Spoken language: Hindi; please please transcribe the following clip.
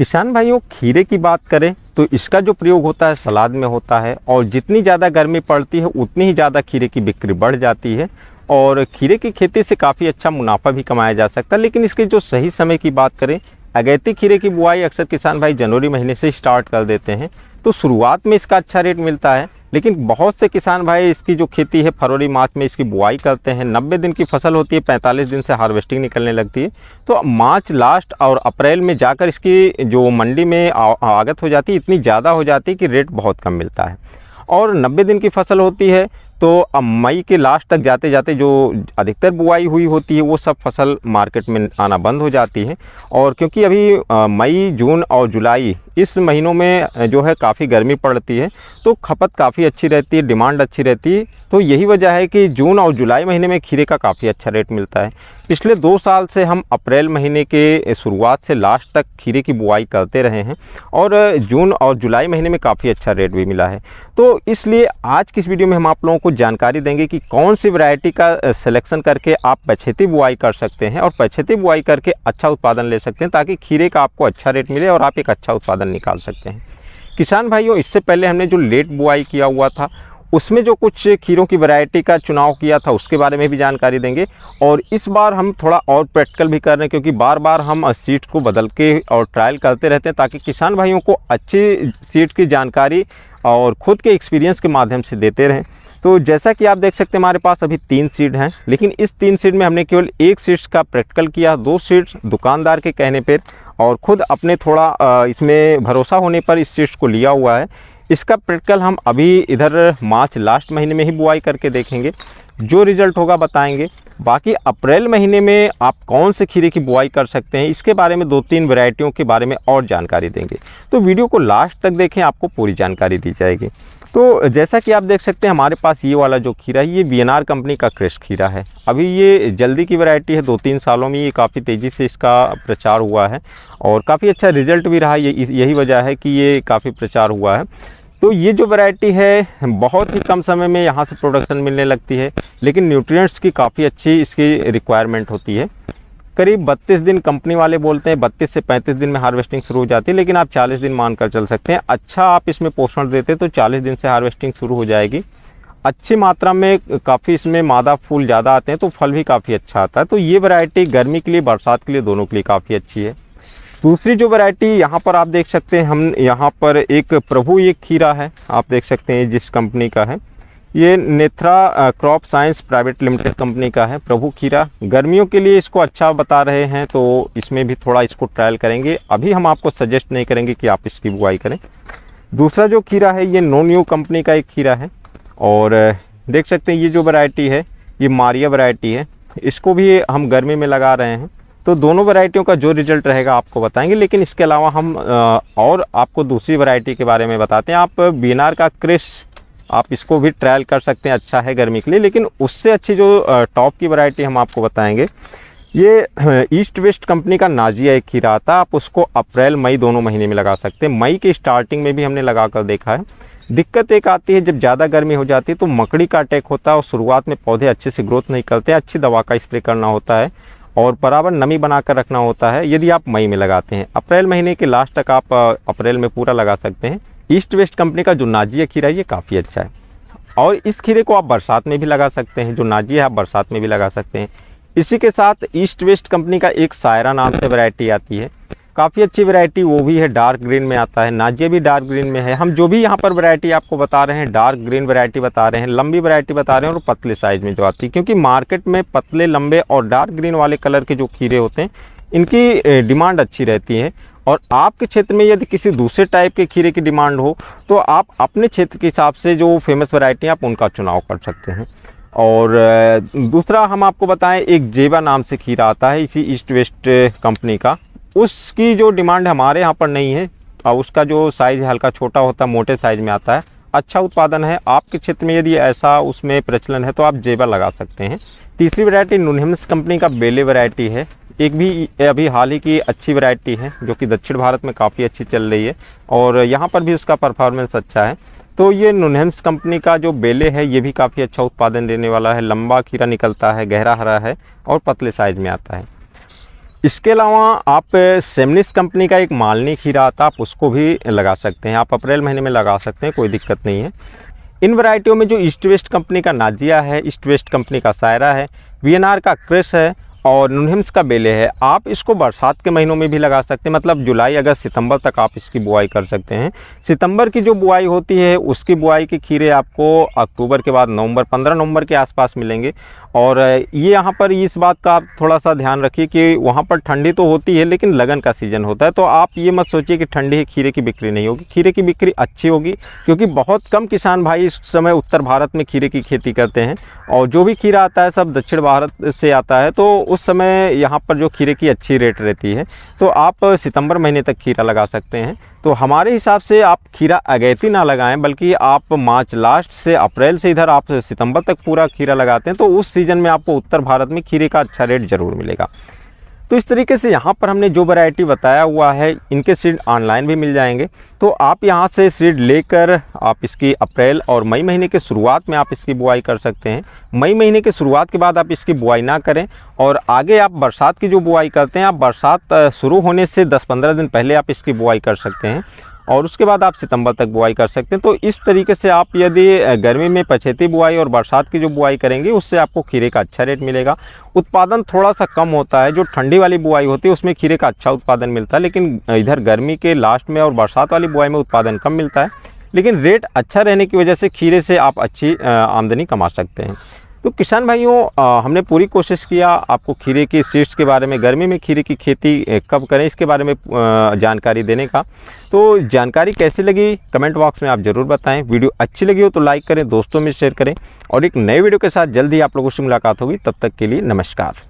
किसान भाइयों खीरे की बात करें तो इसका जो प्रयोग होता है सलाद में होता है और जितनी ज़्यादा गर्मी पड़ती है उतनी ही ज़्यादा खीरे की बिक्री बढ़ जाती है और खीरे की खेती से काफ़ी अच्छा मुनाफा भी कमाया जा सकता है लेकिन इसके जो सही समय की बात करें अगैती खीरे की बुआई अक्सर किसान भाई जनवरी महीने से स्टार्ट कर देते हैं तो शुरुआत में इसका अच्छा रेट मिलता है लेकिन बहुत से किसान भाई इसकी जो खेती है फरवरी मार्च में इसकी बुआई करते हैं नब्बे दिन की फसल होती है पैंतालीस दिन से हार्वेस्टिंग निकलने लगती है तो मार्च लास्ट और अप्रैल में जाकर इसकी जो मंडी में आगत हो जाती है इतनी ज़्यादा हो जाती है कि रेट बहुत कम मिलता है और नब्बे दिन की फसल होती है तो अब मई के लास्ट तक जाते जाते जो अधिकतर बुआई हुई होती है वो सब फसल मार्केट में आना बंद हो जाती है और क्योंकि अभी मई जून और जुलाई इस महीनों में जो है काफ़ी गर्मी पड़ती है तो खपत काफ़ी अच्छी रहती है डिमांड अच्छी रहती है तो यही वजह है कि जून और जुलाई महीने में खीरे का काफ़ी अच्छा रेट मिलता है पिछले दो साल से हम अप्रैल महीने के शुरुआत से लास्ट तक खीरे की बुआई करते रहे हैं और जून और जुलाई महीने में काफ़ी अच्छा रेट भी मिला है तो इसलिए आज की इस वीडियो में हम आप लोगों को जानकारी देंगे कि कौन सी वैरायटी का सिलेक्शन करके आप पछेती बुआई कर सकते हैं और पछेती बुआई करके अच्छा उत्पादन ले सकते हैं ताकि खीरे का आपको अच्छा रेट मिले और आप एक अच्छा उत्पादन निकाल सकते हैं किसान भाइयों इससे पहले हमने जो लेट बुआई किया हुआ था उसमें जो कुछ खीरों की वैरायटी का चुनाव किया था उसके बारे में भी जानकारी देंगे और इस बार हम थोड़ा और प्रैक्टिकल भी कर रहे हैं क्योंकि बार बार हम सीट को बदल के और ट्रायल करते रहते हैं ताकि किसान भाइयों को अच्छी सीट की जानकारी और ख़ुद के एक्सपीरियंस के माध्यम से देते रहें तो जैसा कि आप देख सकते हैं हमारे पास अभी तीन सीट हैं लेकिन इस तीन सीट में हमने केवल एक सीट का प्रैक्टिकल किया दो सीट दुकानदार के कहने पर और ख़ुद अपने थोड़ा इसमें भरोसा होने पर इस सीट को लिया हुआ है इसका प्रैक्टिकल हम अभी इधर मार्च लास्ट महीने में ही बुआई करके देखेंगे जो रिज़ल्ट होगा बताएंगे बाकी अप्रैल महीने में आप कौन से खीरे की बुआई कर सकते हैं इसके बारे में दो तीन वैरायटियों के बारे में और जानकारी देंगे तो वीडियो को लास्ट तक देखें आपको पूरी जानकारी दी जाएगी तो जैसा कि आप देख सकते हैं हमारे पास ये वाला जो खीरा है ये बी कंपनी का क्रेश खीरा है अभी ये जल्दी की वैरायटी है दो तीन सालों में ये काफ़ी तेज़ी से इसका प्रचार हुआ है और काफ़ी अच्छा रिजल्ट भी रहा ये यही वजह है कि ये काफ़ी प्रचार हुआ है तो ये जो वैरायटी है बहुत ही कम समय में यहाँ से प्रोडक्शन मिलने लगती है लेकिन न्यूट्रिएंट्स की काफ़ी अच्छी इसकी रिक्वायरमेंट होती है करीब 32 दिन कंपनी वाले बोलते हैं 32 से 35 दिन में हार्वेस्टिंग शुरू हो जाती है लेकिन आप 40 दिन मानकर चल सकते हैं अच्छा आप इसमें पोषण देते तो 40 दिन से हार्वेस्टिंग शुरू हो जाएगी अच्छी मात्रा में काफ़ी इसमें मादा फूल ज़्यादा आते हैं तो फल भी काफ़ी अच्छा आता है तो ये वरायटी गर्मी के लिए बरसात के लिए दोनों के लिए काफ़ी अच्छी है दूसरी जो वरायटी यहाँ पर आप देख सकते हैं हम यहाँ पर एक प्रभु ये खीरा है आप देख सकते हैं जिस कंपनी का है ये Netra crop science private limited company का है प्रभु खीरा गर्मियों के लिए इसको अच्छा बता रहे हैं तो इसमें भी थोड़ा इसको ट्रायल करेंगे अभी हम आपको सजेस्ट नहीं करेंगे कि आप इसकी बुआई करें दूसरा जो खीरा है ये नॉन यू कंपनी का एक खीरा है और देख सकते हैं ये जो वैरायटी है ये मारिया वैरायटी है इसको भी हम गर्मी में लगा रहे हैं तो दोनों वैरायटियों का जो रिजल्ट रहेगा आपको बताएंगे लेकिन इसके अलावा हम और आपको दूसरी वैरायटी के बारे में बताते हैं आप बीनार का क्रिस आप इसको भी ट्रायल कर सकते हैं अच्छा है गर्मी के लिए लेकिन उससे अच्छी जो टॉप की वैरायटी हम आपको बताएंगे ये ईस्ट वेस्ट कंपनी का नाजिया एक खीरा था आप उसको अप्रैल मई दोनों महीने में लगा सकते हैं मई के स्टार्टिंग में भी हमने लगा कर देखा है दिक्कत एक आती है जब ज़्यादा गर्मी हो जाती है तो मकड़ी का अटैक होता है और शुरुआत में पौधे अच्छे से ग्रोथ नहीं करते अच्छी दवा का स्प्रे करना होता है और बराबर नमी बना कर रखना होता है यदि आप मई में लगाते हैं अप्रैल महीने के लास्ट तक आप अप्रैल में पूरा लगा सकते हैं ईस्ट वेस्ट कंपनी का जो नाजिया खीरा है ये काफ़ी अच्छा है और इस खीरे को आप बरसात में भी लगा सकते हैं जो नाजिया है आप बरसात में भी लगा सकते हैं इसी के साथ ईस्ट वेस्ट कंपनी का एक सायरा नाम से वैरायटी आती है काफ़ी अच्छी वैरायटी वो भी है डार्क ग्रीन में आता है नाजिया भी डार्क ग्रीन में है हम जो भी यहाँ पर वैरायटी आपको बता रहे हैं डार्क ग्रीन वैरायटी बता रहे हैं लंबी वैरायटी बता रहे हैं और पतले साइज़ में जो आती है क्योंकि मार्केट में पतले लंबे और डार्क ग्रीन वाले कलर के जो खीरे होते हैं इनकी डिमांड अच्छी रहती है और आपके क्षेत्र में यदि किसी दूसरे टाइप के खीरे की डिमांड हो तो आप अपने क्षेत्र के हिसाब से जो फेमस वैरायटी आप उनका चुनाव कर सकते हैं और दूसरा हम आपको बताएं एक जेवा नाम से खीरा आता है इसी ईस्ट वेस्ट कंपनी का उसकी जो डिमांड हमारे यहाँ पर नहीं है और उसका जो साइज़ हल्का छोटा होता है मोटे साइज़ में आता है अच्छा उत्पादन है आपके क्षेत्र में यदि ऐसा उसमें प्रचलन है तो आप जेबा लगा सकते हैं तीसरी वैरायटी नूनहिम्स कंपनी का बेले वैरायटी है एक भी अभी हाल ही की अच्छी वैरायटी है जो कि दक्षिण भारत में काफ़ी अच्छी चल रही है और यहाँ पर भी उसका परफॉर्मेंस अच्छा है तो ये नूनहम्स कंपनी का जो बेले है ये भी काफ़ी अच्छा उत्पादन देने वाला है लंबा खीरा निकलता है गहरा हरा है और पतले साइज में आता है इसके अलावा आप सेमनिस कंपनी का एक मालनी खीरा आता आप उसको भी लगा सकते हैं आप अप्रैल महीने में लगा सकते हैं कोई दिक्कत नहीं है इन वैरायटियों में जो ईस्ट वेस्ट कंपनी का नाजिया है ईस्ट वेस्ट कंपनी का सायरा है वी का क्रेश है और नूनहिम्स का बेले है आप इसको बरसात के महीनों में भी लगा सकते हैं मतलब जुलाई अगस्त सितंबर तक आप इसकी बुआई कर सकते हैं सितंबर की जो बुआई होती है उसकी बुआई के खीरे आपको अक्टूबर के बाद नवंबर 15 नवंबर के आसपास मिलेंगे और ये यहाँ पर इस बात का आप थोड़ा सा ध्यान रखिए कि वहाँ पर ठंडी तो होती है लेकिन लगन का सीज़न होता है तो आप ये मत सोचिए कि ठंडी खीरे की बिक्री नहीं होगी खीरे की बिक्री अच्छी होगी क्योंकि बहुत कम किसान भाई इस समय उत्तर भारत में खीरे की खेती करते हैं और जो भी खीरा आता है सब दक्षिण भारत से आता है तो उस समय यहाँ पर जो खीरे की अच्छी रेट रहती है तो आप सितंबर महीने तक खीरा लगा सकते हैं तो हमारे हिसाब से आप खीरा अगैती ना लगाएं बल्कि आप मार्च लास्ट से अप्रैल से इधर आप सितंबर तक पूरा खीरा लगाते हैं तो उस सीज़न में आपको उत्तर भारत में खीरे का अच्छा रेट ज़रूर मिलेगा तो इस तरीके से यहाँ पर हमने जो वैरायटी बताया हुआ है इनके सीड ऑनलाइन भी मिल जाएंगे तो आप यहाँ से सीड लेकर आप इसकी अप्रैल और मई महीने के शुरुआत में आप इसकी बुआई कर सकते हैं मई महीने के शुरुआत के बाद आप इसकी बुआई ना करें और आगे आप बरसात की जो बुआई करते हैं आप बरसात शुरू होने से दस पंद्रह दिन पहले आप इसकी बुआई कर सकते हैं और उसके बाद आप सितंबर तक बुआई कर सकते हैं तो इस तरीके से आप यदि गर्मी में पछेती बुआई और बरसात की जो बुआई करेंगे उससे आपको खीरे का अच्छा रेट मिलेगा उत्पादन थोड़ा सा कम होता है जो ठंडी वाली बुआई होती है उसमें खीरे का अच्छा उत्पादन मिलता है लेकिन इधर गर्मी के लास्ट में और बरसात वाली बुआई में उत्पादन कम मिलता है लेकिन रेट अच्छा रहने की वजह से खीरे से आप अच्छी आमदनी कमा सकते हैं तो किसान भाइयों हमने पूरी कोशिश किया आपको खीरे की सीड्स के बारे में गर्मी में खीरे की खेती कब करें इसके बारे में जानकारी देने का तो जानकारी कैसी लगी कमेंट बॉक्स में आप ज़रूर बताएं वीडियो अच्छी लगी हो तो लाइक करें दोस्तों में शेयर करें और एक नए वीडियो के साथ जल्द ही आप लोगों से मुलाकात होगी तब तक के लिए नमस्कार